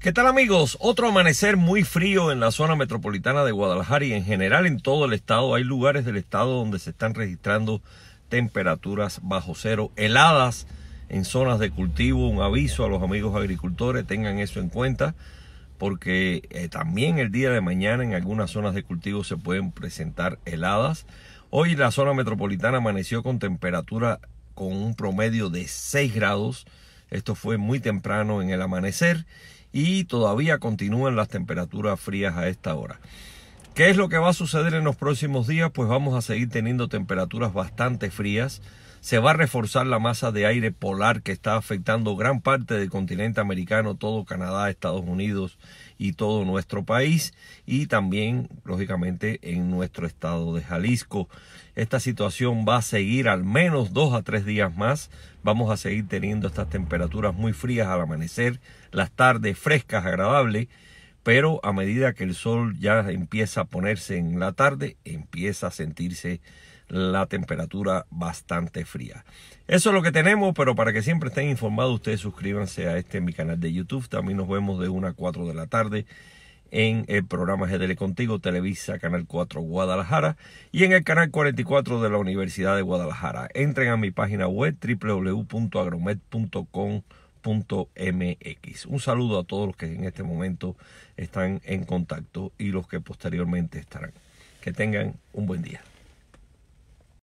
¿Qué tal amigos? Otro amanecer muy frío en la zona metropolitana de Guadalajara y en general en todo el estado. Hay lugares del estado donde se están registrando temperaturas bajo cero, heladas en zonas de cultivo. Un aviso a los amigos agricultores, tengan eso en cuenta, porque eh, también el día de mañana en algunas zonas de cultivo se pueden presentar heladas. Hoy la zona metropolitana amaneció con temperatura con un promedio de 6 grados. Esto fue muy temprano en el amanecer y todavía continúan las temperaturas frías a esta hora. ¿Qué es lo que va a suceder en los próximos días? Pues vamos a seguir teniendo temperaturas bastante frías. Se va a reforzar la masa de aire polar que está afectando gran parte del continente americano, todo Canadá, Estados Unidos y todo nuestro país. Y también, lógicamente, en nuestro estado de Jalisco. Esta situación va a seguir al menos dos a tres días más. Vamos a seguir teniendo estas temperaturas muy frías al amanecer, las tardes frescas, agradables pero a medida que el sol ya empieza a ponerse en la tarde, empieza a sentirse la temperatura bastante fría. Eso es lo que tenemos, pero para que siempre estén informados, ustedes suscríbanse a este mi canal de YouTube. También nos vemos de 1 a 4 de la tarde en el programa GDL Contigo, Televisa, Canal 4 Guadalajara y en el canal 44 de la Universidad de Guadalajara. Entren a mi página web www.agromed.com un saludo a todos los que en este momento están en contacto y los que posteriormente estarán. Que tengan un buen día.